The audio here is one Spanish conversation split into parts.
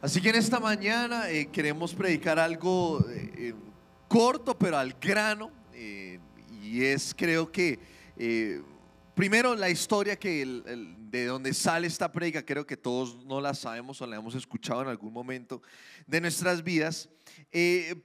Así que en esta mañana eh, queremos predicar algo eh, eh, corto pero al grano y es creo que primero la historia que de donde sale esta predica creo que todos no la sabemos o la hemos escuchado en algún momento de nuestras vidas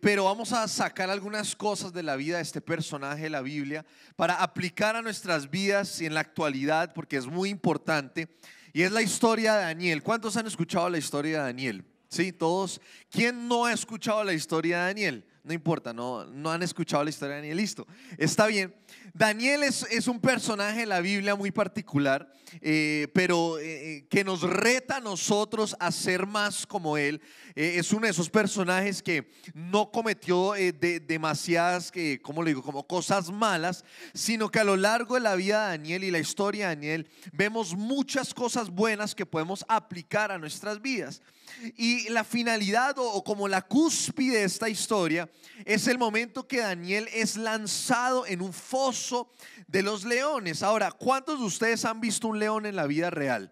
pero vamos a sacar algunas cosas de la vida de este personaje de la Biblia para aplicar a nuestras vidas y en la actualidad porque es muy importante y es la historia de Daniel. ¿Cuántos han escuchado la historia de Daniel? Sí, todos. ¿Quién no ha escuchado la historia de Daniel? no importa, no, no han escuchado la historia de Daniel, listo. Está bien. Daniel es, es un personaje de la Biblia muy particular, eh, pero eh, eh, que nos reta a nosotros a ser más como él. es uno de esos personajes que no cometió demasiadas, que ¿cómo le digo? Como cosas malas, sino que a lo largo de la vida de Daniel y la historia de Daniel vemos muchas cosas buenas que podemos aplicar a nuestras vidas. Y la finalidad o, como la cúspide de esta historia es el momento que Daniel es lanzado en un foso de los leones. Ahora, ¿cuántos de ustedes han visto un león en la vida real?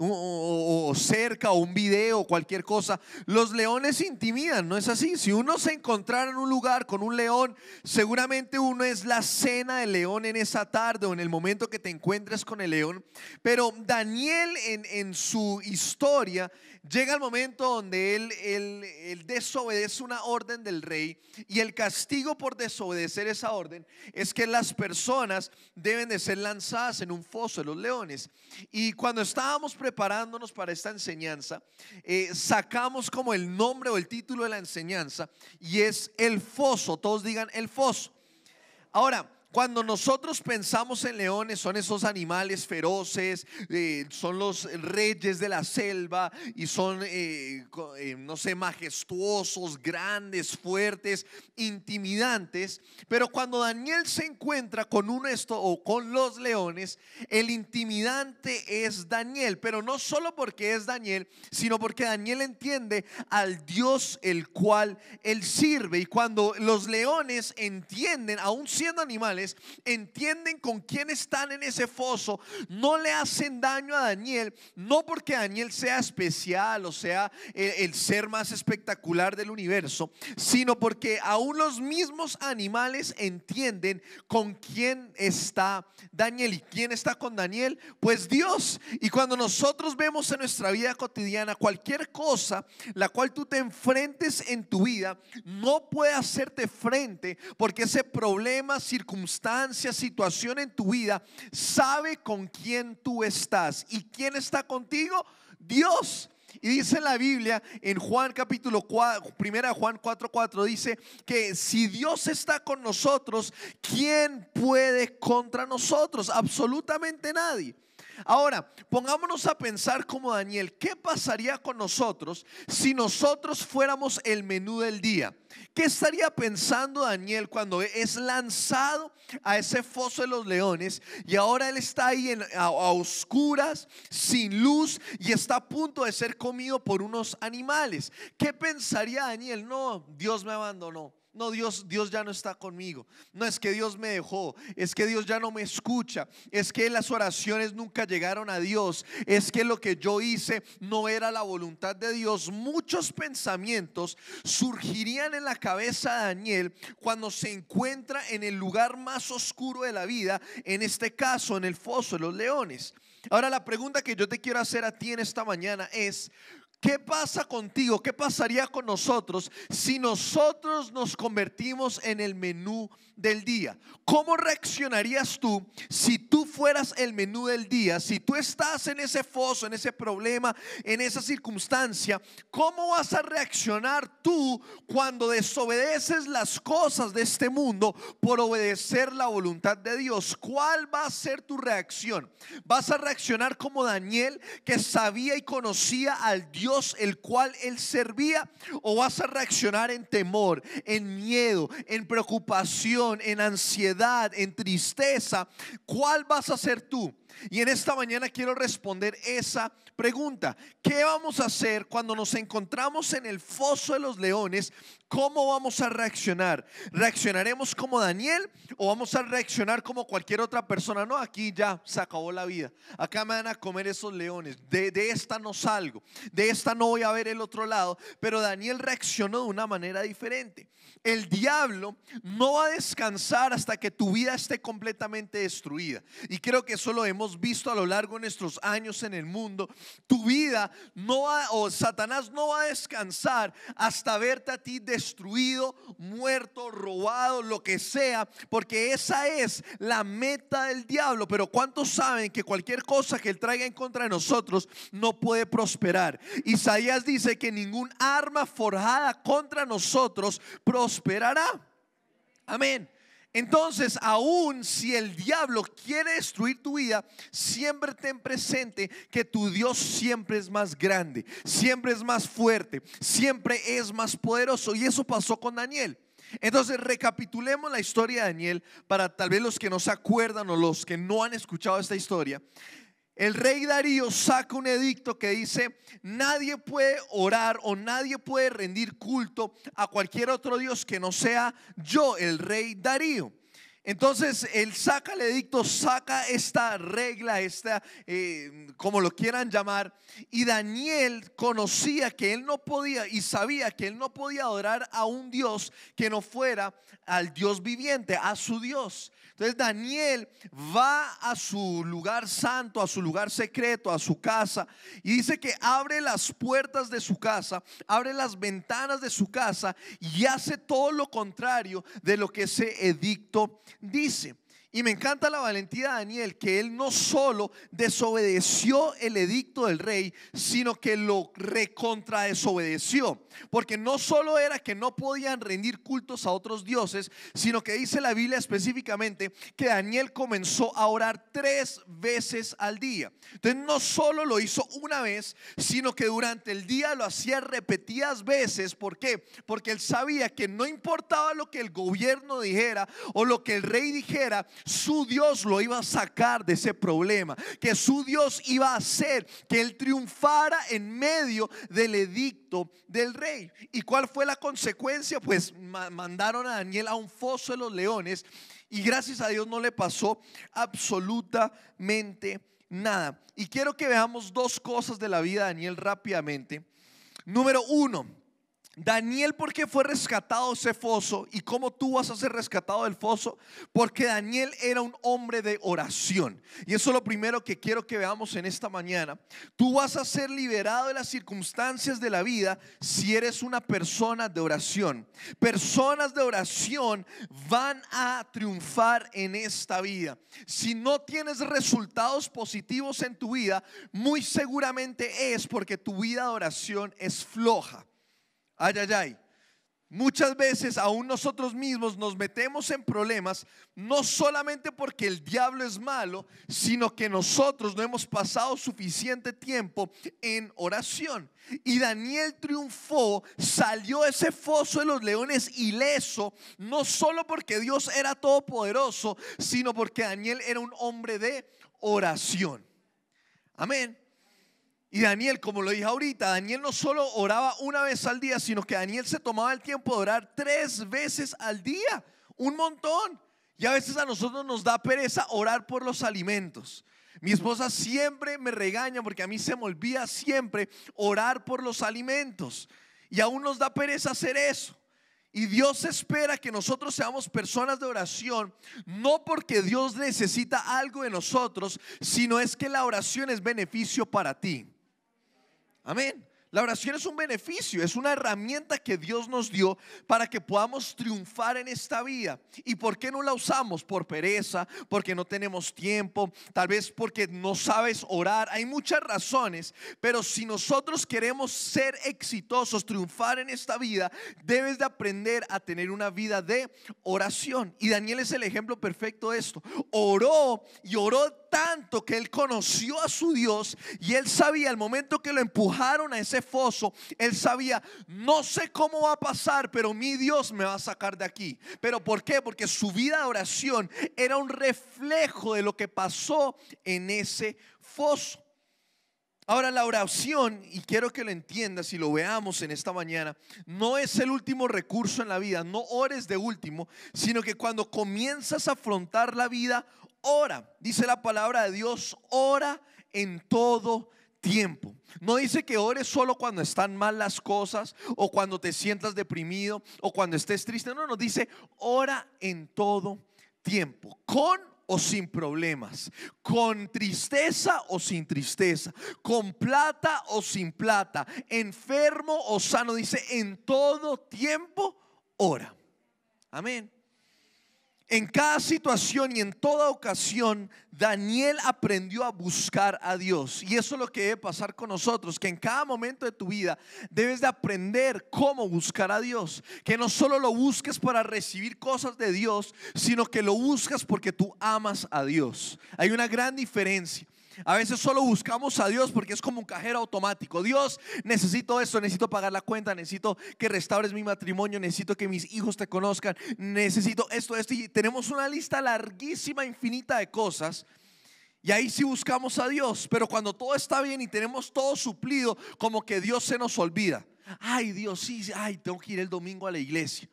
o, cerca o un video o cualquier cosa. Los leones intimidan, ¿no es así? Si uno se encontrara en un lugar con un león, seguramente uno es la cena del león en esa tarde o en el momento que te encuentres con el león. Pero Daniel en, en su historia llega al momento donde él, él, desobedece una orden del rey y el castigo por desobedecer esa orden es que las personas deben de ser lanzadas en un foso de los leones. Y cuando estábamos preparándonos para esta enseñanza, eh, sacamos como el nombre o el título de la enseñanza y es el foso. Todos digan el foso. Ahora, cuando nosotros pensamos en leones, son esos animales feroces, eh, son los reyes de la selva y son, eh, eh, no sé, majestuosos, grandes, fuertes, intimidantes. Pero cuando Daniel se encuentra con uno esto o con los leones, el intimidante es Daniel. Pero no solo porque es Daniel, sino porque Daniel entiende al Dios el cual él sirve. Y cuando los leones entienden, aún siendo animales, entienden con quién están en ese foso, no le hacen daño a Daniel, no porque Daniel sea especial o sea el, ser más espectacular del universo, sino porque aún los mismos animales entienden con quién está Daniel. ¿Y quién está con Daniel? Pues Dios. Y cuando nosotros vemos en nuestra vida cotidiana cualquier cosa la cual tú te enfrentes en tu vida, no puede hacerte frente porque ese problema, circunstancial situación en tu vida, sabe con quién tú estás. ¿Y quién está contigo? Dios. Y dice la Biblia en Juan capítulo 4, primera Juan 4, 4, dice que si Dios está con nosotros, ¿quién puede contra nosotros? Absolutamente nadie. Ahora, pongámonos a pensar como Daniel, ¿qué pasaría con nosotros si nosotros fuéramos el menú del día? ¿Qué estaría pensando Daniel cuando es lanzado a ese foso de los leones y ahora él está ahí en, a, a oscuras, sin luz y está a punto de ser comido por unos animales? ¿Qué pensaría Daniel? No, Dios me abandonó. No, Dios, Dios ya no está conmigo. No es que Dios me dejó, es que Dios ya no me escucha, es que las oraciones nunca llegaron a Dios, es que lo que yo hice no era la voluntad de Dios. Muchos pensamientos surgirían en la cabeza de Daniel cuando se encuentra en el lugar más oscuro de la vida, en este caso en el foso de los leones. Ahora la pregunta que yo te quiero hacer a ti en esta mañana es, ¿Qué pasa contigo? ¿Qué pasaría con nosotros si nosotros nos convertimos en el menú del día? ¿Cómo reaccionarías tú si tú fueras el menú del día? Si tú estás en ese foso, en ese problema, en esa circunstancia, ¿cómo vas a reaccionar tú cuando desobedeces las cosas de este mundo por obedecer la voluntad de Dios? ¿Cuál va a ser tu reacción? ¿Vas a reaccionar como Daniel que sabía y conocía al Dios? Dios el cual él servía? ¿O vas a reaccionar en temor, en miedo, en preocupación, en ansiedad, en tristeza? ¿Cuál vas a ser tú? Y en esta mañana quiero responder esa pregunta. ¿Qué vamos a hacer cuando nos encontramos en el foso de los leones? ¿Cómo vamos a reaccionar? ¿Reaccionaremos como Daniel o vamos a reaccionar como cualquier otra persona? No, aquí ya se acabó la vida. Acá me van a comer esos leones. De, esta no salgo. De esta no voy a ver el otro lado. Pero Daniel reaccionó de una manera diferente. El diablo no va a descansar hasta que tu vida esté completamente destruida. Y creo que eso lo hemos visto a lo largo de nuestros años en el mundo, tu vida no o Satanás no va a descansar hasta verte a ti destruido, muerto, robado, lo que sea, porque esa es la meta del diablo. Pero ¿cuántos saben que cualquier cosa que él traiga en contra de nosotros no puede prosperar? Isaías dice que ningún arma forjada contra nosotros prosperará. Amén. Entonces, aún si el diablo quiere destruir tu vida, siempre ten presente que tu Dios siempre es más grande, siempre es más fuerte, siempre es más poderoso. Y eso pasó con Daniel. Entonces, recapitulemos la historia de Daniel para tal vez los que no se acuerdan o los que no han escuchado esta historia el rey Darío saca un edicto que dice, nadie puede orar o nadie puede rendir culto a cualquier otro Dios que no sea yo, el rey Darío. Entonces él saca el edicto, saca esta regla, esta, eh, como lo quieran llamar, y Daniel conocía que él no podía y sabía que él no podía adorar a un Dios que no fuera al Dios viviente, a su Dios. Entonces Daniel va a su lugar santo, a su lugar secreto, a su casa, y dice que abre las puertas de su casa, abre las ventanas de su casa y hace todo lo contrario de lo que ese edicto dice, y me encanta la valentía de Daniel, que él no solo desobedeció el edicto del rey, sino que lo recontra desobedeció. Porque no solo era que no podían rendir cultos a otros dioses, sino que dice la Biblia específicamente que Daniel comenzó a orar tres veces al día. Entonces no solo lo hizo una vez, sino que durante el día lo hacía repetidas veces. ¿Por qué? Porque él sabía que no importaba lo que el gobierno dijera o lo que el rey dijera, su Dios lo iba a sacar de ese problema, que su Dios iba a hacer que él triunfara en medio del edicto del rey. ¿Y cuál fue la consecuencia? Pues mandaron a Daniel a un foso de los leones y gracias a Dios no le pasó absolutamente nada. Y quiero que veamos dos cosas de la vida de Daniel rápidamente. Número uno, Daniel, ¿por qué fue rescatado ese foso? ¿Y cómo tú vas a ser rescatado del foso? Porque Daniel era un hombre de oración. Y eso es lo primero que quiero que veamos en esta mañana. Tú vas a ser liberado de las circunstancias de la vida si eres una persona de oración. Personas de oración van a triunfar en esta vida. Si no tienes resultados positivos en tu vida, muy seguramente es porque tu vida de oración es floja. Ay, ay, ay. Muchas veces aún nosotros mismos nos metemos en problemas, no solamente porque el diablo es malo, sino que nosotros no hemos pasado suficiente tiempo en oración. Y Daniel triunfó, salió ese foso de los leones ileso, no solo porque Dios era todopoderoso, sino porque Daniel era un hombre de oración. Amén. Y Daniel, como lo dije ahorita, Daniel no solo oraba una vez al día, sino que Daniel se tomaba el tiempo de orar tres veces al día, un montón. Y a veces a nosotros nos da pereza orar por los alimentos. Mi esposa siempre me regaña porque a mí se me olvida siempre orar por los alimentos. Y aún nos da pereza hacer eso. Y Dios espera que nosotros seamos personas de oración, no porque Dios necesita algo de nosotros, sino es que la oración es beneficio para ti. Amén. La oración es un beneficio, es una herramienta que Dios nos dio para que podamos triunfar en esta vida. ¿Y por qué no la usamos? Por pereza, porque no tenemos tiempo, tal vez porque no sabes orar. Hay muchas razones, pero si nosotros queremos ser exitosos, triunfar en esta vida, debes de aprender a tener una vida de oración. Y Daniel es el ejemplo perfecto de esto. Oró y oró tanto que él conoció a su Dios y él sabía, al momento que lo empujaron a ese foso, él sabía, no sé cómo va a pasar, pero mi Dios me va a sacar de aquí. ¿Pero por qué? Porque su vida de oración era un reflejo de lo que pasó en ese foso. Ahora la oración, y quiero que lo entiendas y lo veamos en esta mañana, no es el último recurso en la vida, no ores de último, sino que cuando comienzas a afrontar la vida, ora, dice la palabra de Dios, ora en todo tiempo. No dice que ores solo cuando están mal las cosas o cuando te sientas deprimido o cuando estés triste. No, nos dice ora en todo tiempo, con o sin problemas, con tristeza o sin tristeza, con plata o sin plata, enfermo o sano. Dice en todo tiempo ora. Amén. En cada situación y en toda ocasión, Daniel aprendió a buscar a Dios. Y eso es lo que debe pasar con nosotros, que en cada momento de tu vida debes de aprender cómo buscar a Dios. Que no solo lo busques para recibir cosas de Dios, sino que lo buscas porque tú amas a Dios. Hay una gran diferencia. A veces solo buscamos a Dios porque es como un cajero automático. Dios, necesito esto, necesito pagar la cuenta, necesito que restaures mi matrimonio, necesito que mis hijos te conozcan, necesito esto, esto. Y tenemos una lista larguísima, infinita de cosas. Y ahí sí buscamos a Dios. Pero cuando todo está bien y tenemos todo suplido, como que Dios se nos olvida. Ay Dios, sí, ay, tengo que ir el domingo a la iglesia.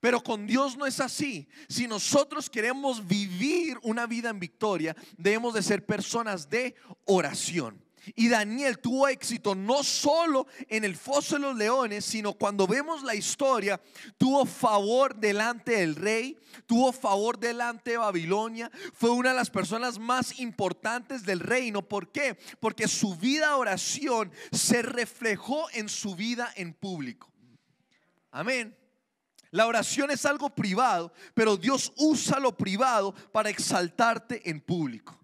Pero con Dios no es así. Si nosotros queremos vivir una vida en victoria, debemos de ser personas de oración. Y Daniel tuvo éxito no solo en el foso de los leones, sino cuando vemos la historia, tuvo favor delante del rey, tuvo favor delante de Babilonia, fue una de las personas más importantes del reino. ¿Por qué? Porque su vida oración se reflejó en su vida en público. Amén. La oración es algo privado, pero Dios usa lo privado para exaltarte en público.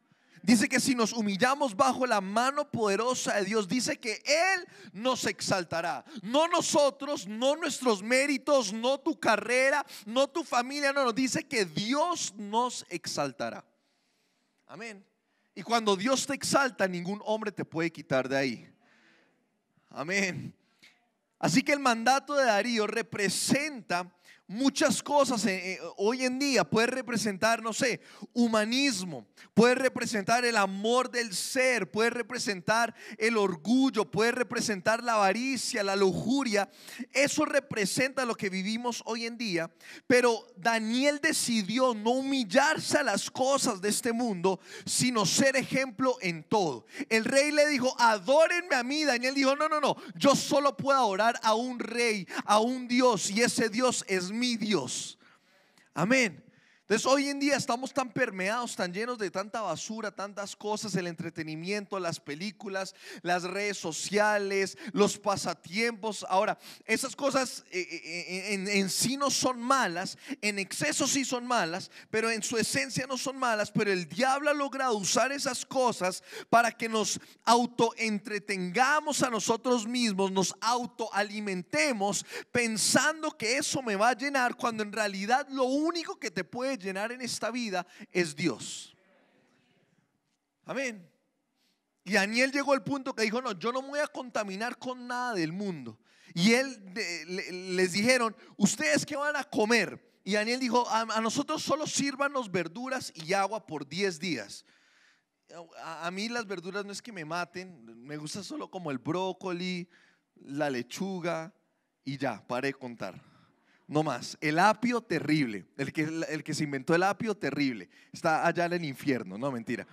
Dice que si nos humillamos bajo la mano poderosa de Dios, dice que Él nos exaltará. No nosotros, no nuestros méritos, no tu carrera, no tu familia, no, nos dice que Dios nos exaltará. Amén. Y cuando Dios te exalta, ningún hombre te puede quitar de ahí. Amén. Así que el mandato de Darío representa muchas cosas eh, eh, hoy en día. Puede representar, no sé, humanismo, puede representar el amor del ser, puede representar el orgullo, puede representar la avaricia, la lujuria. Eso representa lo que vivimos hoy en día. Pero Daniel decidió no humillarse a las cosas de este mundo, sino ser ejemplo en todo. El rey le dijo, adórenme a mí. Daniel dijo, no, no, no, yo solo puedo adorar a un rey, a un Dios, y ese Dios es mi Dios. Amén. Entonces hoy en día estamos tan permeados, tan llenos de tanta basura, tantas cosas, el entretenimiento, las películas, las redes sociales, los pasatiempos. Ahora, esas cosas eh, eh, eh, en, sí no son malas, en exceso sí son malas, pero en su esencia no son malas, pero el diablo ha logrado usar esas cosas para que nos autoentretengamos a nosotros mismos, nos autoalimentemos pensando que eso me va a llenar cuando en realidad lo único que te puede llenar en esta vida es Dios. Amén. Y Daniel llegó al punto que dijo, no, yo no me voy a contaminar con nada del mundo. Y él les dijeron, ¿ustedes qué van a comer? Y Daniel dijo, a, nosotros solo sírvanos verduras y agua por 10 días. A, mí las verduras no es que me maten, me gusta solo como el brócoli, la lechuga y ya, para de contar no más. El apio terrible, el que, el que se inventó el apio terrible, está allá en el infierno, no mentira.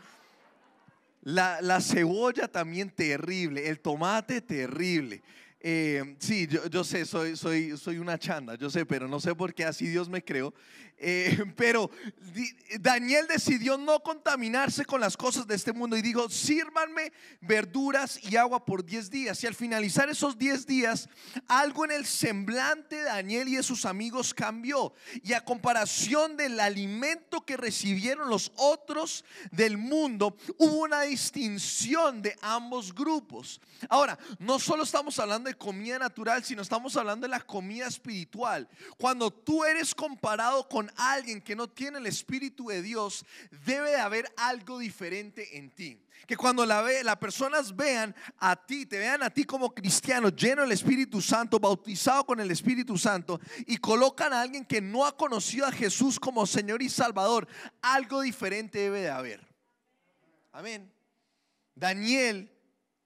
La, cebolla también terrible, el tomate terrible. Eh, sí, yo, sé, soy, soy, soy una chanda, yo sé, pero no sé por qué así Dios me creó. Eh, pero Daniel decidió no contaminarse con las cosas de este mundo y dijo, sírvanme verduras y agua por 10 días. Y al finalizar esos 10 días, algo en el semblante de Daniel y de sus amigos cambió. Y a comparación del alimento que recibieron los otros del mundo, hubo una distinción de ambos grupos. Ahora, no solo estamos hablando de comida natural, sino estamos hablando de la comida espiritual. Cuando tú eres comparado con alguien que no tiene el Espíritu de Dios, debe de haber algo diferente en ti. Que cuando la, ve, las personas vean a ti, te vean a ti como cristiano, lleno del Espíritu Santo, bautizado con el Espíritu Santo, y colocan a alguien que no ha conocido a Jesús como Señor y Salvador, algo diferente debe de haber. Amén. Daniel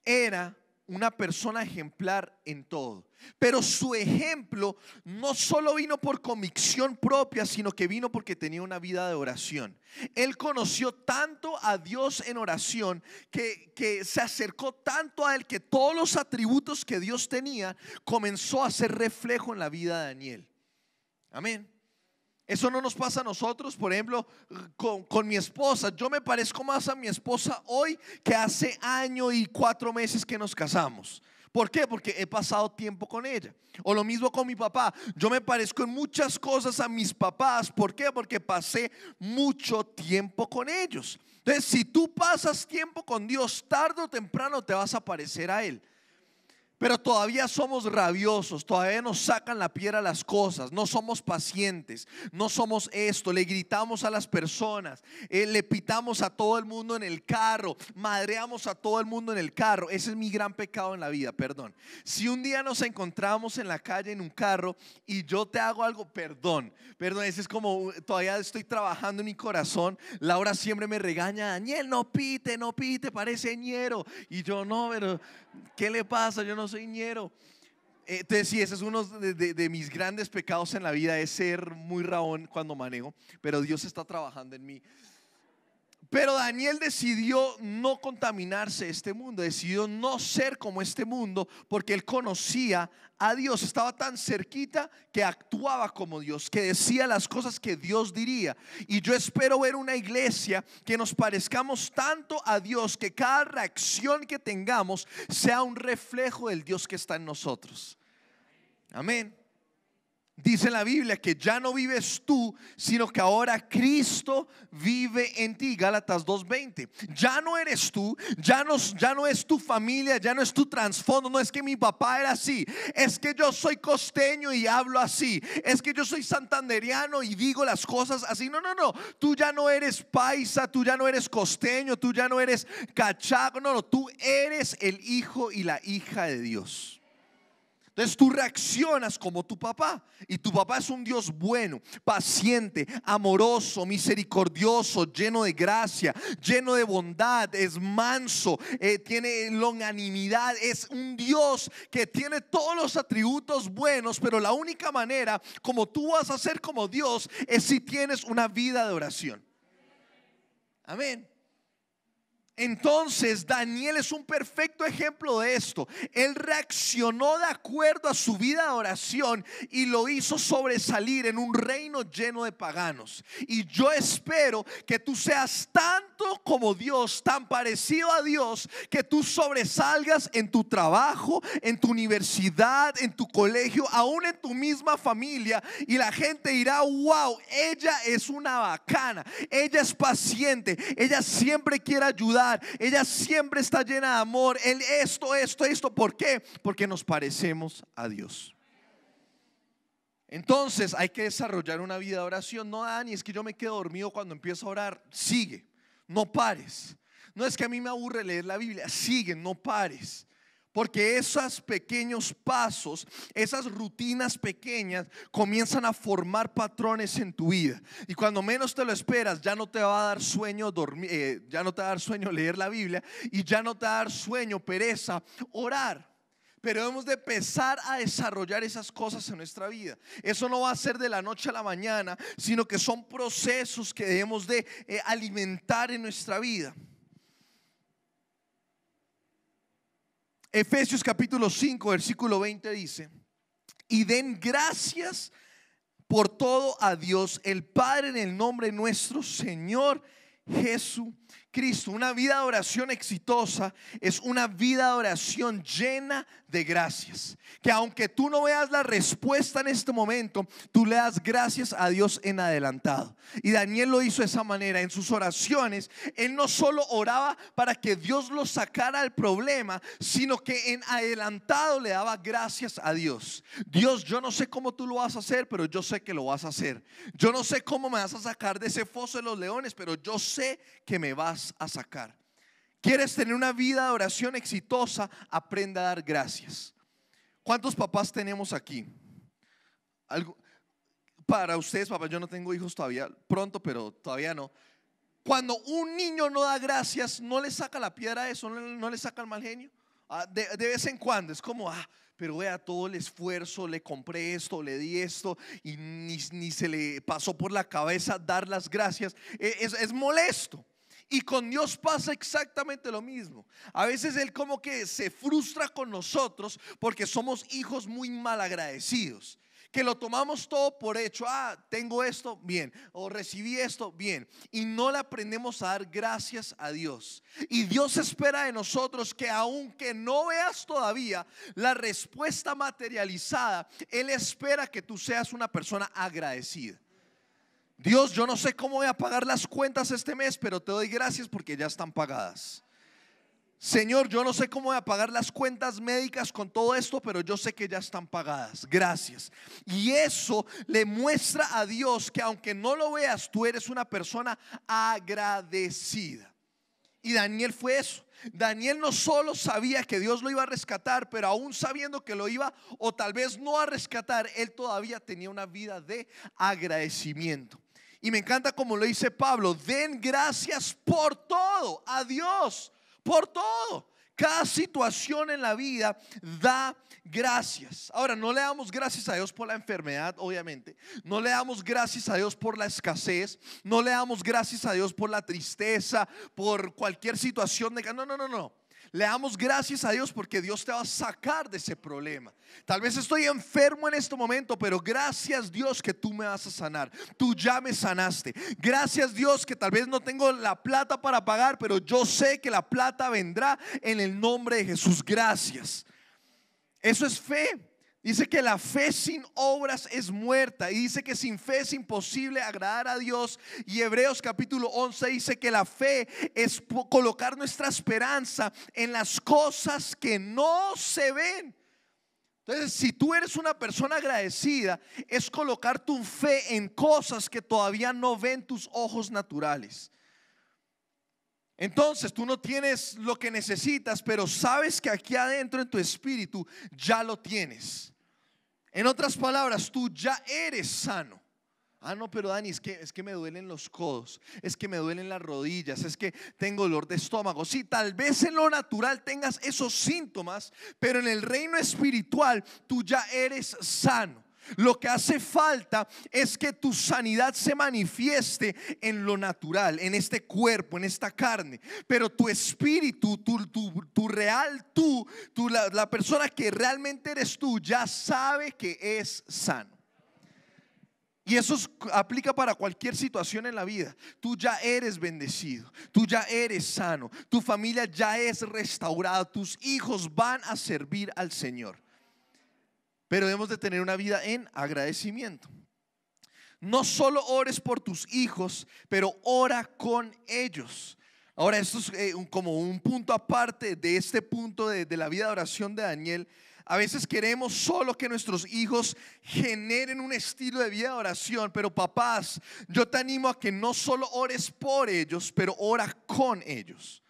era una persona ejemplar en todo. Pero su ejemplo no solo vino por convicción propia, sino que vino porque tenía una vida de oración. Él conoció tanto a Dios en oración que, que se acercó tanto a él que todos los atributos que Dios tenía comenzó a ser reflejo en la vida de Daniel. Amén. Eso no nos pasa a nosotros, por ejemplo, con, mi esposa. Yo me parezco más a mi esposa hoy que hace año y cuatro meses que nos casamos. ¿Por qué? Porque he pasado tiempo con ella. O lo mismo con mi papá. Yo me parezco en muchas cosas a mis papás. ¿Por qué? Porque pasé mucho tiempo con ellos. Entonces, si tú pasas tiempo con Dios, tarde o temprano te vas a parecer a Él. Pero todavía somos rabiosos, todavía nos sacan la piedra las cosas, no somos pacientes, no somos esto, le gritamos a las personas, eh, le pitamos a todo el mundo en el carro, madreamos a todo el mundo en el carro. Ese es mi gran pecado en la vida, perdón. Si un día nos encontramos en la calle en un carro y yo te hago algo, perdón, perdón, ese es como eh, todavía estoy trabajando en mi corazón. Laura siempre me regaña, Daniel, no pite, no pite, parece ñero. Y yo no, pero ¿qué le pasa? Yo no soy dinero Entonces, sí, ese es uno de, de, mis grandes pecados en la vida, es ser muy raón cuando manejo, pero Dios está trabajando en mí. Pero Daniel decidió no contaminarse este mundo, decidió no ser como este mundo, porque él conocía a Dios, estaba tan cerquita que actuaba como Dios, que decía las cosas que Dios diría. Y yo espero ver una iglesia que nos parezcamos tanto a Dios, que cada reacción que tengamos sea un reflejo del Dios que está en nosotros. Amén. Dice la Biblia que ya no vives tú, sino que ahora Cristo vive en ti. Gálatas 2.20. Ya no eres tú, ya no, ya no es tu familia, ya no es tu trasfondo. No es que mi papá era así, es que yo soy costeño y hablo así. Es que yo soy santanderiano y digo las cosas así. No, no, no. Tú ya no eres paisa, tú ya no eres costeño, tú ya no eres cachaco. No, no. Tú eres el hijo y la hija de Dios. Entonces tú reaccionas como tu papá. Y tu papá es un Dios bueno, paciente, amoroso, misericordioso, lleno de gracia, lleno de bondad, es manso, eh, tiene longanimidad. Es un Dios que tiene todos los atributos buenos, pero la única manera como tú vas a ser como Dios es si tienes una vida de oración. Amén. Entonces Daniel es un perfecto ejemplo de esto. Él reaccionó de acuerdo a su vida de oración y lo hizo sobresalir en un reino lleno de paganos. Y yo espero que tú seas tanto como Dios, tan parecido a Dios, que tú sobresalgas en tu trabajo, en tu universidad, en tu colegio, aún en tu misma familia. Y la gente dirá, wow, ella es una bacana, ella es paciente, ella siempre quiere ayudar ella siempre está llena de amor, él esto, esto, esto. ¿Por qué? Porque nos parecemos a Dios. Entonces hay que desarrollar una vida de oración. No, Dani, es que yo me quedo dormido cuando empiezo a orar. Sigue, no pares. No es que a mí me aburre leer la Biblia. Sigue, no pares. Porque esos pequeños pasos, esas rutinas pequeñas comienzan a formar patrones en tu vida. Y cuando menos te lo esperas, ya no te va a dar sueño dormir, eh, ya no te va a dar sueño leer la Biblia y ya no te va a dar sueño, pereza, orar pero hemos de empezar a desarrollar esas cosas en nuestra vida. Eso no va a ser de la noche a la mañana, sino que son procesos que debemos de eh, alimentar en nuestra vida. Efesios capítulo 5, versículo 20 dice, y den gracias por todo a Dios, el Padre, en el nombre de nuestro Señor Jesucristo. Cristo, una vida de oración exitosa es una vida de oración llena de gracias. Que aunque tú no veas la respuesta en este momento, tú le das gracias a Dios en adelantado. Y Daniel lo hizo de esa manera. En sus oraciones, él no solo oraba para que Dios lo sacara del problema, sino que en adelantado le daba gracias a Dios. Dios, yo no sé cómo tú lo vas a hacer, pero yo sé que lo vas a hacer. Yo no sé cómo me vas a sacar de ese foso de los leones, pero yo sé que me vas a sacar. ¿Quieres tener una vida de oración exitosa? Aprende a dar gracias. ¿Cuántos papás tenemos aquí? ¿Algo? Para ustedes, papá, yo no tengo hijos todavía, pronto, pero todavía no. Cuando un niño no da gracias, no le saca la piedra eso, no, le saca el mal genio. Ah, de, vez en cuando es como, ah, pero vea todo el esfuerzo, le compré esto, le di esto y ni, se le pasó por la cabeza dar las gracias. E, es molesto. Y con Dios pasa exactamente lo mismo. A veces Él como que se frustra con nosotros porque somos hijos muy mal agradecidos que lo tomamos todo por hecho. Ah, tengo esto, bien. O recibí esto, bien. Y no le aprendemos a dar gracias a Dios. Y Dios espera de nosotros que aunque no veas todavía la respuesta materializada, Él espera que tú seas una persona agradecida. Dios, yo no sé cómo voy a pagar las cuentas este mes, pero te doy gracias porque ya están pagadas. Señor, yo no sé cómo voy a pagar las cuentas médicas con todo esto, pero yo sé que ya están pagadas. Gracias. Y eso le muestra a Dios que aunque no lo veas, tú eres una persona agradecida. Y Daniel fue eso. Daniel no solo sabía que Dios lo iba a rescatar, pero aún sabiendo que lo iba o tal vez no a rescatar, él todavía tenía una vida de agradecimiento. Y me encanta como lo dice Pablo, den gracias por todo, a Dios, por todo. Cada situación en la vida da gracias. Ahora, no le damos gracias a Dios por la enfermedad, obviamente. No le damos gracias a Dios por la escasez. No le damos gracias a Dios por la tristeza, por cualquier situación de... No, no, no, no. Le damos gracias a Dios porque Dios te va a sacar de ese problema. Tal vez estoy enfermo en este momento, pero gracias Dios que tú me vas a sanar. Tú ya me sanaste. Gracias Dios que tal vez no tengo la plata para pagar, pero yo sé que la plata vendrá en el nombre de Jesús. Gracias. Eso es fe. Dice que la fe sin obras es muerta y dice que sin fe es imposible agradar a Dios. Y Hebreos capítulo 11 dice que la fe es colocar nuestra esperanza en las cosas que no se ven. Entonces, si tú eres una persona agradecida, es colocar tu fe en cosas que todavía no ven tus ojos naturales. Entonces tú no tienes lo que necesitas, pero sabes que aquí adentro en tu espíritu ya lo tienes. En otras palabras, tú ya eres sano. Ah, no, pero Dani, es que, es que me duelen los codos, es que me duelen las rodillas, es que tengo dolor de estómago. Sí, tal vez en lo natural tengas esos síntomas, pero en el reino espiritual tú ya eres sano. Lo que hace falta es que tu sanidad se manifieste en lo natural, en este cuerpo, en esta carne. Pero tu espíritu, tu, real tú, la, la persona que realmente eres tú, ya sabe que es sano. Y eso aplica para cualquier situación en la vida. Tú ya eres bendecido, tú ya eres sano, tu familia ya es restaurada, tus hijos van a servir al Señor pero debemos de tener una vida en agradecimiento. No solo ores por tus hijos, pero ora con ellos. Ahora, esto es eh, como un punto aparte de este punto de, de la vida de oración de Daniel. A veces queremos solo que nuestros hijos generen un estilo de vida de oración, pero papás, yo te animo a que no solo ores por ellos, pero ora con ellos.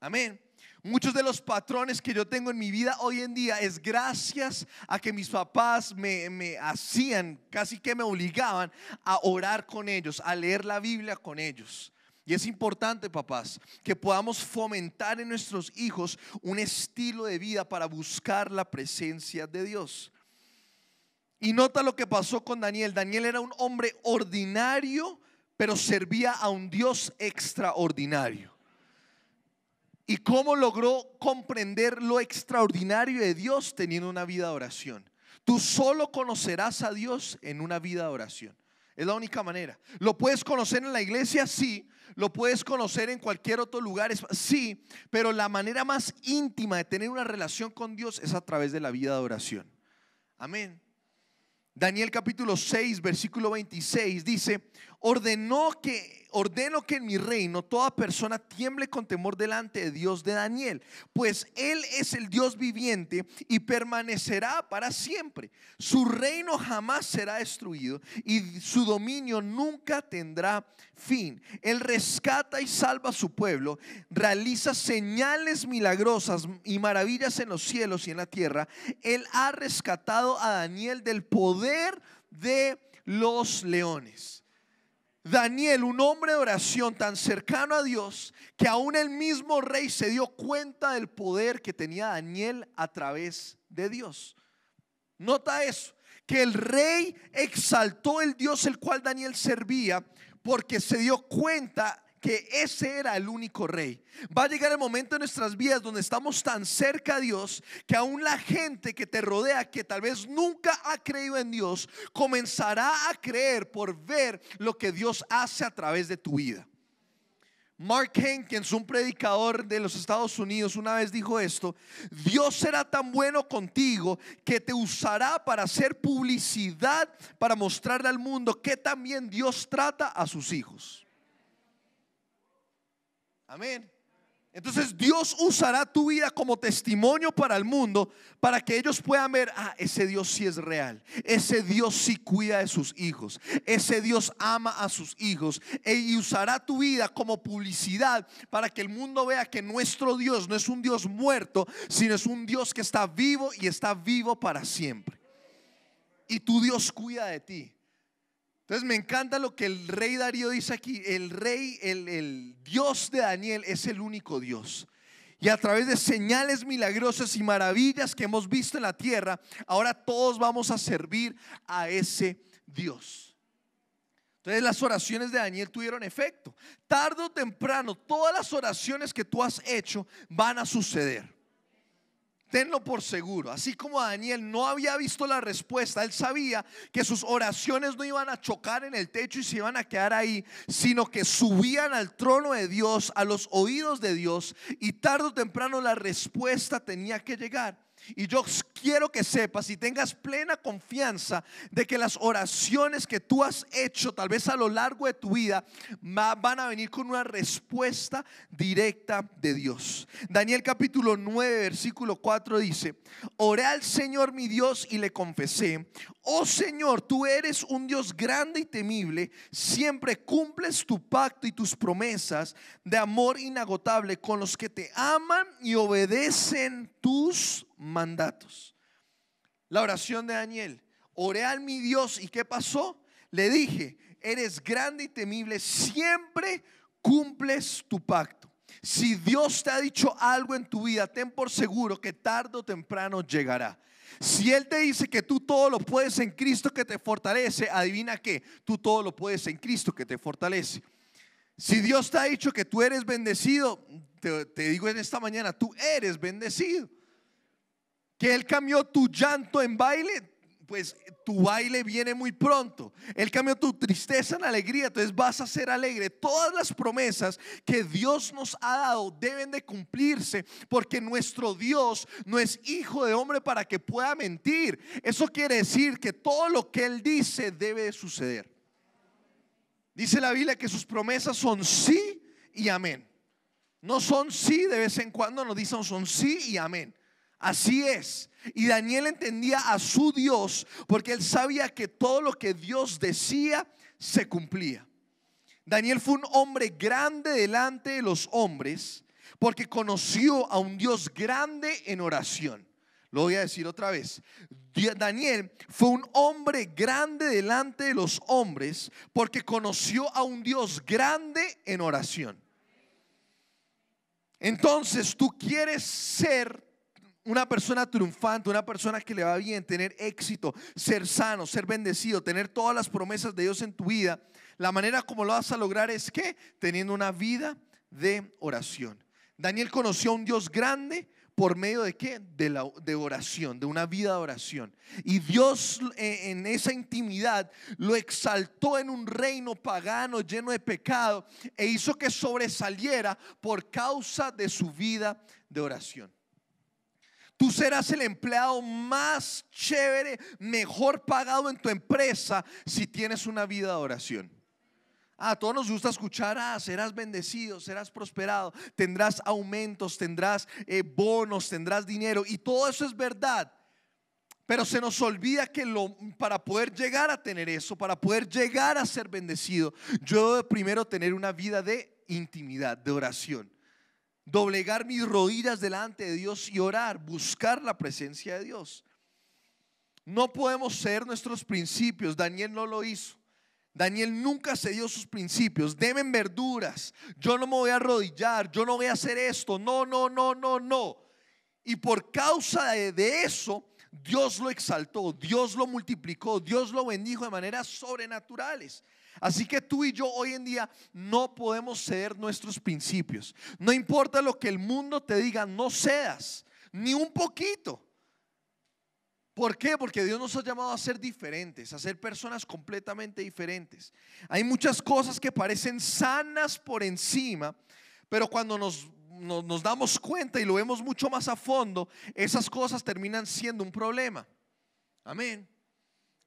Amén. Muchos de los patrones que yo tengo en mi vida hoy en día es gracias a que mis papás me, hacían, casi que me obligaban a orar con ellos, a leer la Biblia con ellos. Y es importante, papás, que podamos fomentar en nuestros hijos un estilo de vida para buscar la presencia de Dios. Y nota lo que pasó con Daniel. Daniel era un hombre ordinario, pero servía a un Dios extraordinario. ¿Y cómo logró comprender lo extraordinario de Dios teniendo una vida de oración? Tú solo conocerás a Dios en una vida de oración. Es la única manera. ¿Lo puedes conocer en la iglesia? Sí. ¿Lo puedes conocer en cualquier otro lugar? Sí. Pero la manera más íntima de tener una relación con Dios es a través de la vida de oración. Amén. Daniel capítulo 6, versículo 26 dice, ordenó que ordeno que en mi reino toda persona tiemble con temor delante de Dios de Daniel, pues él es el Dios viviente y permanecerá para siempre. Su reino jamás será destruido y su dominio nunca tendrá fin. Él rescata y salva a su pueblo, realiza señales milagrosas y maravillas en los cielos y en la tierra. Él ha rescatado a Daniel del poder de los leones. Daniel, un hombre de oración tan cercano a Dios, que aún el mismo rey se dio cuenta del poder que tenía Daniel a través de Dios. Nota eso, que el rey exaltó el Dios el cual Daniel servía porque se dio cuenta que ese era el único rey. Va a llegar el momento en nuestras vidas donde estamos tan cerca a Dios que aún la gente que te rodea, que tal vez nunca ha creído en Dios, comenzará a creer por ver lo que Dios hace a través de tu vida. Mark Hankins un predicador de los Estados Unidos, una vez dijo esto, Dios será tan bueno contigo que te usará para hacer publicidad, para mostrarle al mundo que también Dios trata a sus hijos. Amén. Entonces Dios usará tu vida como testimonio para el mundo, para que ellos puedan ver, ah, ese Dios sí es real, ese Dios sí cuida de sus hijos, ese Dios ama a sus hijos e, y usará tu vida como publicidad para que el mundo vea que nuestro Dios no es un Dios muerto, sino es un Dios que está vivo y está vivo para siempre. Y tu Dios cuida de ti. Entonces me encanta lo que el rey Darío dice aquí. El rey, el, Dios de Daniel es el único Dios. Y a través de señales milagrosas y maravillas que hemos visto en la tierra, ahora todos vamos a servir a ese Dios. Entonces las oraciones de Daniel tuvieron efecto. Tardo o temprano, todas las oraciones que tú has hecho van a suceder. Tenlo por seguro, así como Daniel no había visto la respuesta, él sabía que sus oraciones no iban a chocar en el techo y se iban a quedar ahí, sino que subían al trono de Dios, a los oídos de Dios, y tarde o temprano la respuesta tenía que llegar. Y yo quiero que sepas y tengas plena confianza de que las oraciones que tú has hecho, tal vez a lo largo de tu vida, van a venir con una respuesta directa de Dios. Daniel capítulo 9, versículo 4 dice, oré al Señor mi Dios y le confesé, oh Señor, tú eres un Dios grande y temible, siempre cumples tu pacto y tus promesas de amor inagotable con los que te aman y obedecen tus mandatos. La oración de Daniel. Oré al mi Dios y ¿qué pasó? Le dije, eres grande y temible, siempre cumples tu pacto. Si Dios te ha dicho algo en tu vida, ten por seguro que tarde o temprano llegará. Si Él te dice que tú todo lo puedes en Cristo que te fortalece, adivina que tú todo lo puedes en Cristo que te fortalece. Si Dios te ha dicho que tú eres bendecido, te digo en esta mañana, tú eres bendecido que Él cambió tu llanto en baile, pues tu baile viene muy pronto. Él cambió tu tristeza en alegría, entonces vas a ser alegre. Todas las promesas que Dios nos ha dado deben de cumplirse porque nuestro Dios no es hijo de hombre para que pueda mentir. Eso quiere decir que todo lo que Él dice debe suceder. Dice la Biblia que sus promesas son sí y amén. No son sí de vez en cuando, nos dicen son sí y amén. Así es. Y Daniel entendía a su Dios porque él sabía que todo lo que Dios decía se cumplía. Daniel fue un hombre grande delante de los hombres porque conoció a un Dios grande en oración. Lo voy a decir otra vez. Daniel fue un hombre grande delante de los hombres porque conoció a un Dios grande en oración. Entonces tú quieres ser una persona triunfante, una persona que le va bien, tener éxito, ser sano, ser bendecido, tener todas las promesas de Dios en tu vida, la manera como lo vas a lograr es que teniendo una vida de oración. Daniel conoció a un Dios grande por medio de qué? De, la, oración, de una vida de oración. Y Dios eh, en esa intimidad lo exaltó en un reino pagano lleno de pecado e hizo que sobresaliera por causa de su vida de oración. Tú serás el empleado más chévere, mejor pagado en tu empresa si tienes una vida de oración. A todos nos gusta escuchar, ah, serás bendecido, serás prosperado, tendrás aumentos, tendrás eh, bonos, tendrás dinero. Y todo eso es verdad. Pero se nos olvida que lo, para poder llegar a tener eso, para poder llegar a ser bendecido, yo debo primero tener una vida de intimidad, de oración doblegar mis rodillas delante de Dios y orar, buscar la presencia de Dios. No podemos ceder nuestros principios. Daniel no lo hizo. Daniel nunca cedió sus principios. Deben verduras. Yo no me voy a arrodillar. Yo no voy a hacer esto. No, no, no, no, no. Y por causa de, de eso, Dios lo exaltó. Dios lo multiplicó. Dios lo bendijo de maneras sobrenaturales. Así que tú y yo hoy en día no podemos ceder nuestros principios. No importa lo que el mundo te diga, no cedas, ni un poquito. ¿Por qué? Porque Dios nos ha llamado a ser diferentes, a ser personas completamente diferentes. Hay muchas cosas que parecen sanas por encima, pero cuando nos, nos damos cuenta y lo vemos mucho más a fondo, esas cosas terminan siendo un problema. Amén.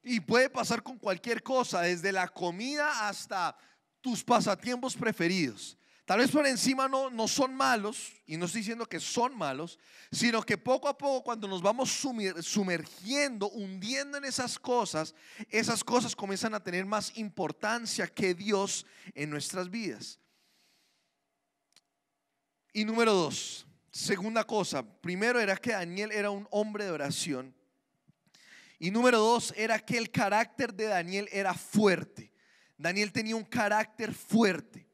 Y puede pasar con cualquier cosa, desde la comida hasta tus pasatiempos preferidos. Tal vez por encima no, no son malos, y no estoy diciendo que son malos, sino que poco a poco cuando nos vamos sumergiendo, hundiendo en esas cosas, esas cosas comienzan a tener más importancia que Dios en nuestras vidas. Y número dos, segunda cosa, primero era que Daniel era un hombre de oración. Y número dos era que el carácter de Daniel era fuerte. Daniel tenía un carácter fuerte.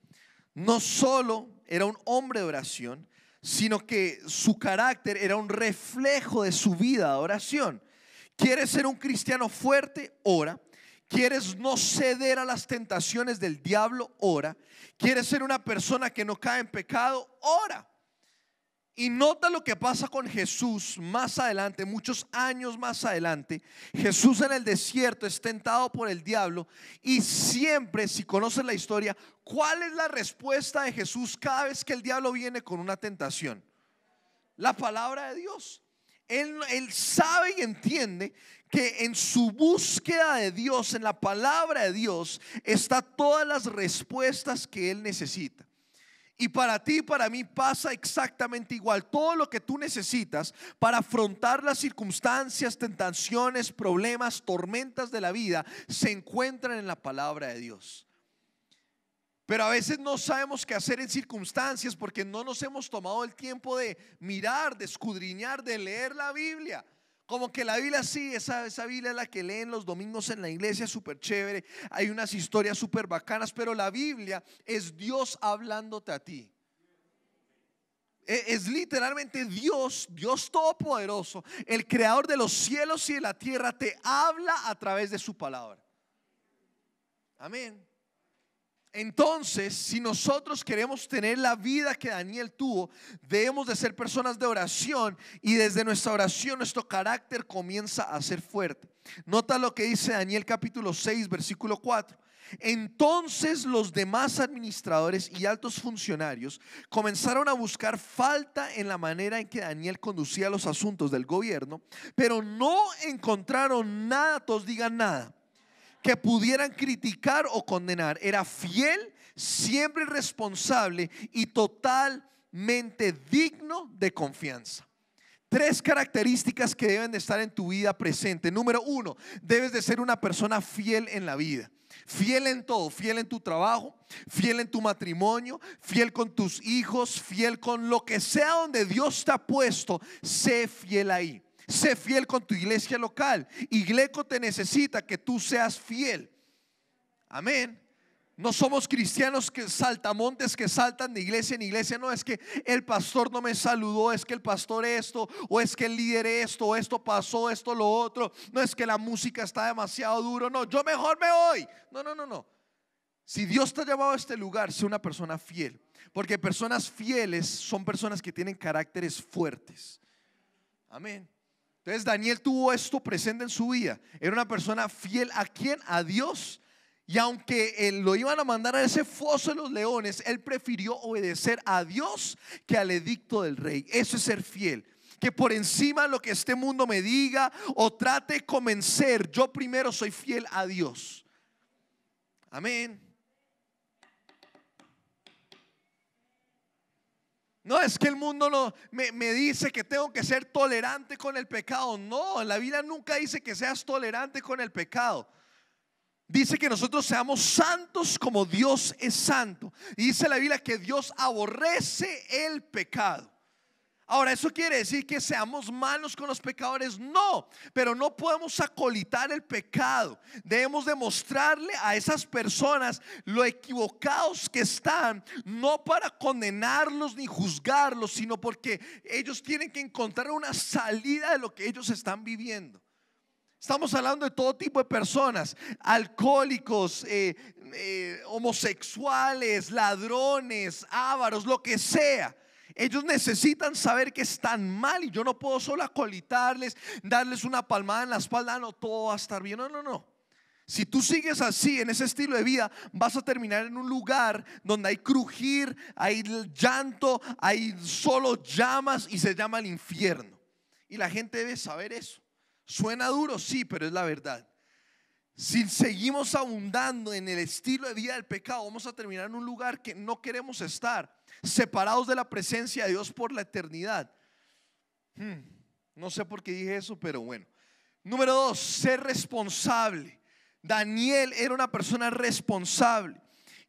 No solo era un hombre de oración, sino que su carácter era un reflejo de su vida de oración. ¿Quieres ser un cristiano fuerte? Ora. ¿Quieres no ceder a las tentaciones del diablo? Ora. ¿Quieres ser una persona que no cae en pecado? Ora. Y nota lo que pasa con Jesús más adelante, muchos años más adelante. Jesús en el desierto es tentado por el diablo y siempre, si conocen la historia, ¿cuál es la respuesta de Jesús cada vez que el diablo viene con una tentación? La palabra de Dios. Él, él sabe y entiende que en su búsqueda de Dios, en la palabra de Dios, está todas las respuestas que él necesita. Y para ti, para mí pasa exactamente igual. Todo lo que tú necesitas para afrontar las circunstancias, tentaciones, problemas, tormentas de la vida, se encuentran en la palabra de Dios. Pero a veces no sabemos qué hacer en circunstancias porque no nos hemos tomado el tiempo de mirar, de escudriñar, de leer la Biblia. Como que la Biblia sí, esa, esa Biblia es la que leen los domingos en la iglesia, súper chévere. Hay unas historias súper bacanas, pero la Biblia es Dios hablándote a ti. E, es literalmente Dios, Dios Todopoderoso, el creador de los cielos y de la tierra, te habla a través de su palabra. Amén. Entonces, si nosotros queremos tener la vida que Daniel tuvo, debemos de ser personas de oración y desde nuestra oración nuestro carácter comienza a ser fuerte. Nota lo que dice Daniel capítulo 6, versículo 4. Entonces los demás administradores y altos funcionarios comenzaron a buscar falta en la manera en que Daniel conducía los asuntos del gobierno, pero no encontraron nada, todos digan nada que pudieran criticar o condenar. Era fiel, siempre responsable y totalmente digno de confianza. Tres características que deben de estar en tu vida presente. Número uno, debes de ser una persona fiel en la vida. Fiel en todo, fiel en tu trabajo, fiel en tu matrimonio, fiel con tus hijos, fiel con lo que sea donde Dios te ha puesto, sé fiel ahí. Sé fiel con tu iglesia local. Igleco te necesita que tú seas fiel. Amén. No somos cristianos que saltamontes que saltan de iglesia en iglesia. No es que el pastor no me saludó, es que el pastor esto, o es que el líder esto, o esto pasó, esto lo otro. No es que la música está demasiado duro. No, yo mejor me voy. No, no, no, no. Si Dios te ha llevado a este lugar, sé una persona fiel. Porque personas fieles son personas que tienen caracteres fuertes. Amén. Entonces Daniel tuvo esto presente en su vida. Era una persona fiel a quien A Dios. Y aunque él eh, lo iban a mandar a ese foso de los leones, él prefirió obedecer a Dios que al edicto del rey. Eso es ser fiel que por encima lo que este mundo me diga o trate de convencer, yo primero soy fiel a Dios. Amén. No es que el mundo no, me, me, dice que tengo que ser tolerante con el pecado. No, la Biblia nunca dice que seas tolerante con el pecado. Dice que nosotros seamos santos como Dios es santo. Y dice la Biblia que Dios aborrece el pecado. Ahora, ¿eso quiere decir que seamos malos con los pecadores? No, pero no podemos acolitar el pecado. Debemos demostrarle a esas personas lo equivocados que están, no para condenarlos ni juzgarlos, sino porque ellos tienen que encontrar una salida de lo que ellos están viviendo. Estamos hablando de todo tipo de personas, alcohólicos, eh, eh, homosexuales, ladrones, ávaros, lo que sea. Ellos necesitan saber que están mal y yo no puedo solo acolitarles, darles una palmada en la espalda, ah, no, todo va a estar bien. No, no, no. Si tú sigues así, en ese estilo de vida, vas a terminar en un lugar donde hay crujir, hay llanto, hay solo llamas y se llama el infierno. Y la gente debe saber eso. Suena duro, sí, pero es la verdad. Si seguimos abundando en el estilo de vida del pecado, vamos a terminar en un lugar que no queremos estar separados de la presencia de Dios por la eternidad. Hmm, no sé por qué dije eso, pero bueno. Número dos, ser responsable. Daniel era una persona responsable.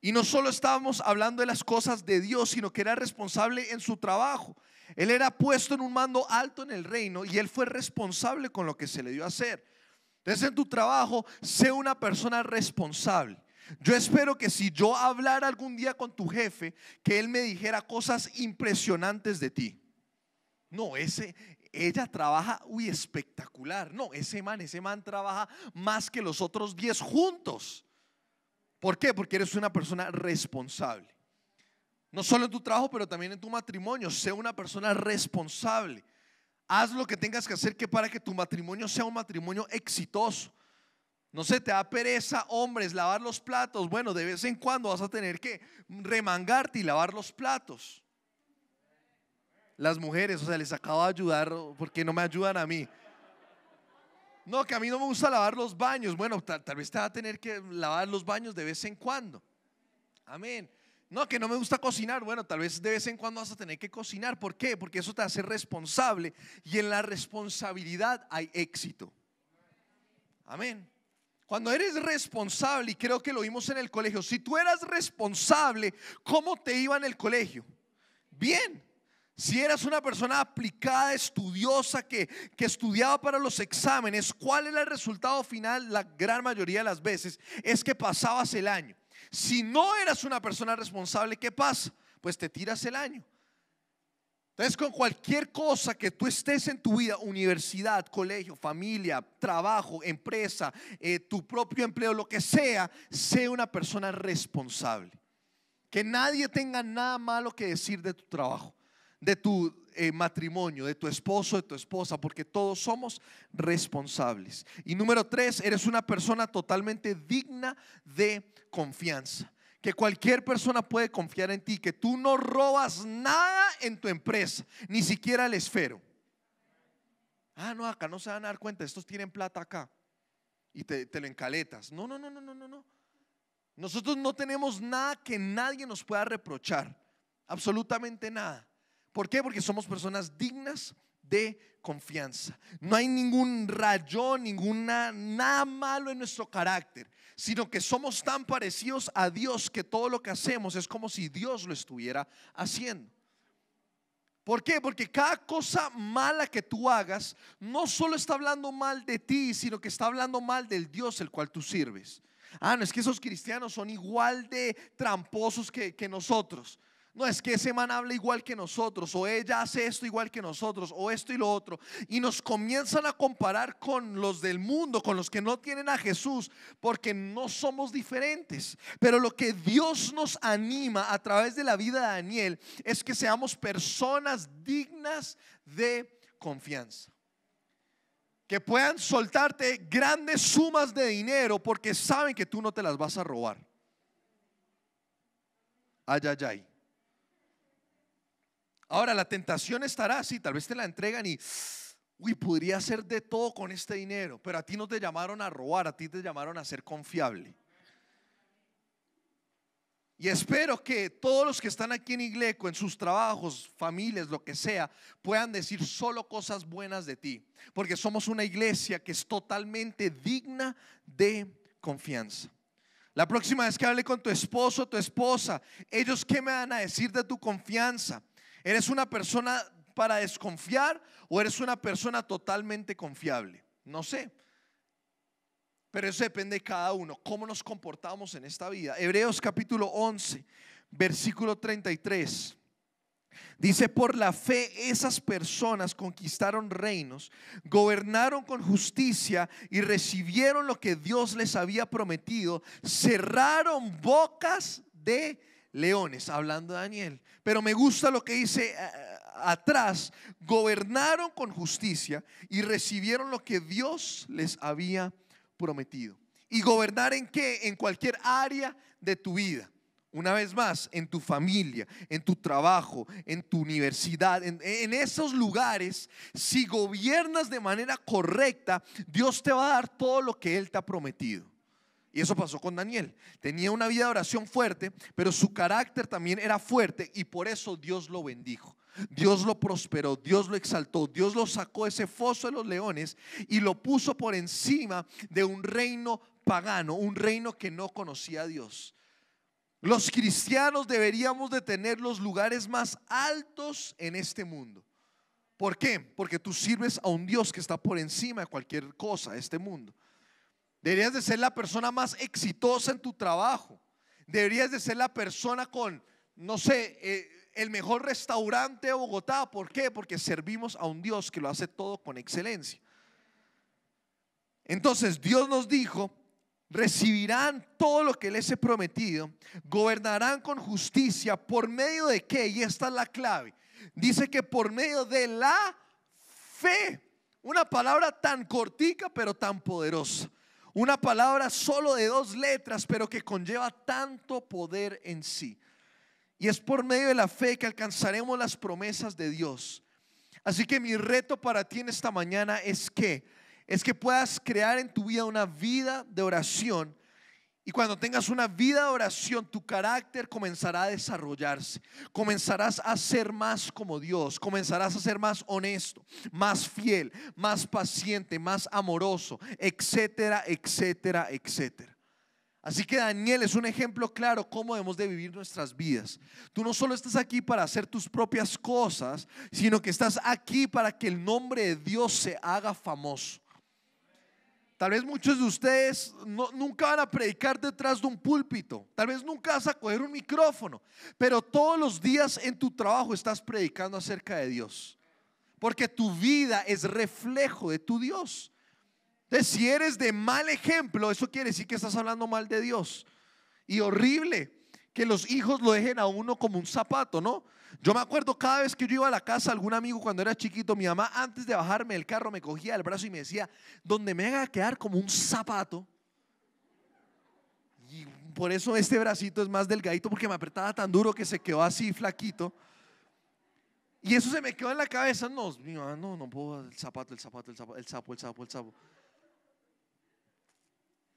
Y no solo estábamos hablando de las cosas de Dios, sino que era responsable en su trabajo. Él era puesto en un mando alto en el reino y él fue responsable con lo que se le dio a hacer. Entonces en tu trabajo, sé una persona responsable. Yo espero que si yo hablara algún día con tu jefe, que él me dijera cosas impresionantes de ti. No, ese, ella trabaja, uy, espectacular. No, ese man, ese man trabaja más que los otros 10 juntos. ¿Por qué? Porque eres una persona responsable. No solo en tu trabajo, pero también en tu matrimonio. Sé una persona responsable. Haz lo que tengas que hacer que para que tu matrimonio sea un matrimonio exitoso. No se te da pereza, hombres, lavar los platos. Bueno, de vez en cuando vas a tener que remangarte y lavar los platos. Las mujeres, o sea, les acabo de ayudar porque no me ayudan a mí. No, que a mí no me gusta lavar los baños. Bueno, tal vez te va a tener que lavar los baños de vez en cuando. Amén. No, que no me gusta cocinar. Bueno, tal vez de vez en cuando vas a tener que cocinar. ¿Por qué? Porque eso te hace responsable y en la responsabilidad hay éxito. Amén. Cuando eres responsable, y creo que lo vimos en el colegio, si tú eras responsable, ¿cómo te iba en el colegio? Bien. Si eras una persona aplicada, estudiosa, que, estudiaba para los exámenes, ¿cuál era el resultado final? La gran mayoría de las veces es que pasabas el año. Si no eras una persona responsable, ¿qué pasa? Pues te tiras el año. Entonces, con cualquier cosa que tú estés en tu vida, universidad, colegio, familia, trabajo, empresa, eh, tu propio empleo, lo que sea, sea una persona responsable. Que nadie tenga nada malo que decir de tu trabajo, de tu eh, matrimonio, de tu esposo, de tu esposa, porque todos somos responsables. Y número tres, eres una persona totalmente digna de confianza que cualquier persona puede confiar en ti, que tú no robas nada en tu empresa, ni siquiera el esfero. Ah, no, acá no se van a dar cuenta, estos tienen plata acá y te, lo encaletas. No, no, no, no, no, no, no. Nosotros no tenemos nada que nadie nos pueda reprochar, absolutamente nada. ¿Por qué? Porque somos personas dignas de confianza. No hay ningún rayón, ninguna nada malo en nuestro carácter sino que somos tan parecidos a Dios que todo lo que hacemos es como si Dios lo estuviera haciendo. ¿Por qué? Porque cada cosa mala que tú hagas no solo está hablando mal de ti, sino que está hablando mal del Dios el cual tú sirves. Ah, no, es que esos cristianos son igual de tramposos que, que nosotros. No es que ese man habla igual que nosotros, o ella hace esto igual que nosotros, o esto y lo otro. Y nos comienzan a comparar con los del mundo, con los que no tienen a Jesús, porque no somos diferentes. Pero lo que Dios nos anima a través de la vida de Daniel es que seamos personas dignas de confianza que puedan soltarte grandes sumas de dinero porque saben que tú no te las vas a robar. Ay, ay, ay. Ahora, la tentación estará así, tal vez te la entregan y, uy, podría hacer de todo con este dinero, pero a ti no te llamaron a robar, a ti te llamaron a ser confiable. Y espero que todos los que están aquí en Igleco, en sus trabajos, familias, lo que sea, puedan decir solo cosas buenas de ti, porque somos una iglesia que es totalmente digna de confianza. La próxima vez que hable con tu esposo tu esposa, ellos qué me van a decir de tu confianza. ¿Eres una persona para desconfiar o eres una persona totalmente confiable? No sé. Pero eso depende de cada uno, cómo nos comportamos en esta vida. Hebreos capítulo 11, versículo 33. Dice, por la fe esas personas conquistaron reinos, gobernaron con justicia y recibieron lo que Dios les había prometido, cerraron bocas de leones, hablando de Daniel. Pero me gusta lo que dice eh, eh, atrás, gobernaron con justicia y recibieron lo que Dios les había prometido. ¿Y gobernar en qué? En cualquier área de tu vida. Una vez más, en tu familia, en tu trabajo, en tu universidad, en, en, esos lugares, si gobiernas de manera correcta, Dios te va a dar todo lo que Él te ha prometido. Y eso pasó con Daniel. Tenía una vida de oración fuerte, pero su carácter también era fuerte y por eso Dios lo bendijo. Dios lo prosperó, Dios lo exaltó, Dios lo sacó de ese foso de los leones y lo puso por encima de un reino pagano, un reino que no conocía a Dios. Los cristianos deberíamos de tener los lugares más altos en este mundo. ¿Por qué? Porque tú sirves a un Dios que está por encima de cualquier cosa de este mundo. Deberías de ser la persona más exitosa en tu trabajo. Deberías de ser la persona con, no sé, eh, el mejor restaurante de Bogotá. ¿Por qué? Porque servimos a un Dios que lo hace todo con excelencia. Entonces Dios nos dijo, recibirán todo lo que les he prometido, gobernarán con justicia. ¿Por medio de qué? Y esta es la clave. Dice que por medio de la fe. Una palabra tan cortica pero tan poderosa. Una palabra solo de dos letras, pero que conlleva tanto poder en sí. Y es por medio de la fe que alcanzaremos las promesas de Dios. Así que mi reto para ti en esta mañana es que es que puedas crear en tu vida una vida de oración y cuando tengas una vida de oración, tu carácter comenzará a desarrollarse. Comenzarás a ser más como Dios. Comenzarás a ser más honesto, más fiel, más paciente, más amoroso, etcétera, etcétera, etcétera. Así que Daniel es un ejemplo claro cómo debemos de vivir nuestras vidas. Tú no solo estás aquí para hacer tus propias cosas, sino que estás aquí para que el nombre de Dios se haga famoso. Tal vez muchos de ustedes nunca van a predicar detrás de un púlpito, tal vez nunca vas a coger un micrófono, pero todos los días en tu trabajo estás predicando acerca de Dios, porque tu vida es reflejo de tu Dios. Entonces, si eres de mal ejemplo, eso quiere decir que estás hablando mal de Dios. Y horrible que los hijos lo dejen a uno como un zapato, ¿no? Yo me acuerdo cada vez que yo iba a la casa, algún amigo cuando era chiquito, mi mamá antes de bajarme del carro me cogía el brazo y me decía, donde me haga quedar como un zapato. Y por eso este bracito es más delgadito porque me apretaba tan duro que se quedó así flaquito. Y eso se me quedó en la cabeza. No, mi no, no puedo, el zapato, el zapato, el zapato, el zapo, el zapo. el El sapo.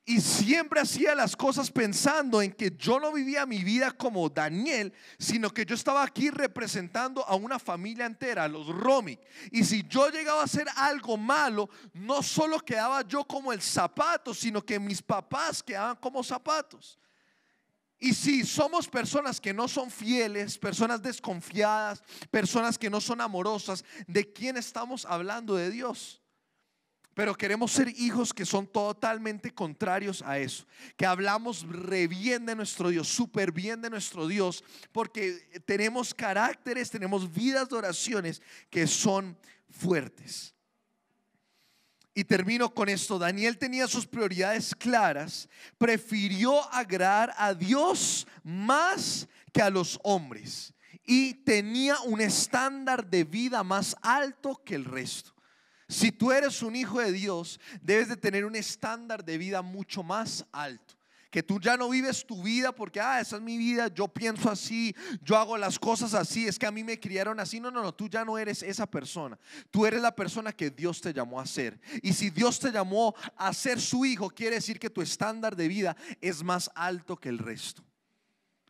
Y siempre hacía las cosas pensando en que yo no vivía mi vida como Daniel, sino que yo estaba aquí representando a una familia entera, a los Romic. Y si yo llegaba a hacer algo malo, no solo quedaba yo como el zapato, sino que mis papás quedaban como zapatos. Y si somos personas que no son fieles, personas desconfiadas, personas que no son amorosas, ¿de quién estamos hablando de Dios? Pero queremos ser hijos que son totalmente contrarios a eso. Que hablamos re bien de nuestro Dios, súper bien de nuestro Dios, porque tenemos caracteres, tenemos vidas de oraciones que son fuertes. Y termino con esto. Daniel tenía sus prioridades claras. Prefirió agradar a Dios más que a los hombres. Y tenía un estándar de vida más alto que el resto. Si tú eres un hijo de Dios, debes de tener un estándar de vida mucho más alto. Que tú ya no vives tu vida porque, ah, esa es mi vida, yo pienso así, yo hago las cosas así, es que a mí me criaron así. No, no, no, tú ya no eres esa persona. Tú eres la persona que Dios te llamó a ser. Y si Dios te llamó a ser su hijo, quiere decir que tu estándar de vida es más alto que el resto.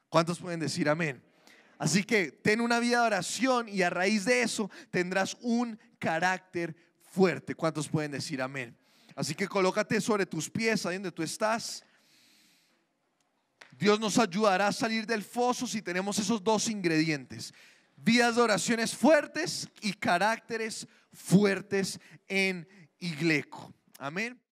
¿Cuántos pueden decir amén? Así que ten una vida de oración y a raíz de eso tendrás un carácter fuerte. ¿Cuántos pueden decir amén? Así que colócate sobre tus pies, ahí donde tú estás. Dios nos ayudará a salir del foso si tenemos esos dos ingredientes. vías de oraciones fuertes y caracteres fuertes en Igleco. Amén.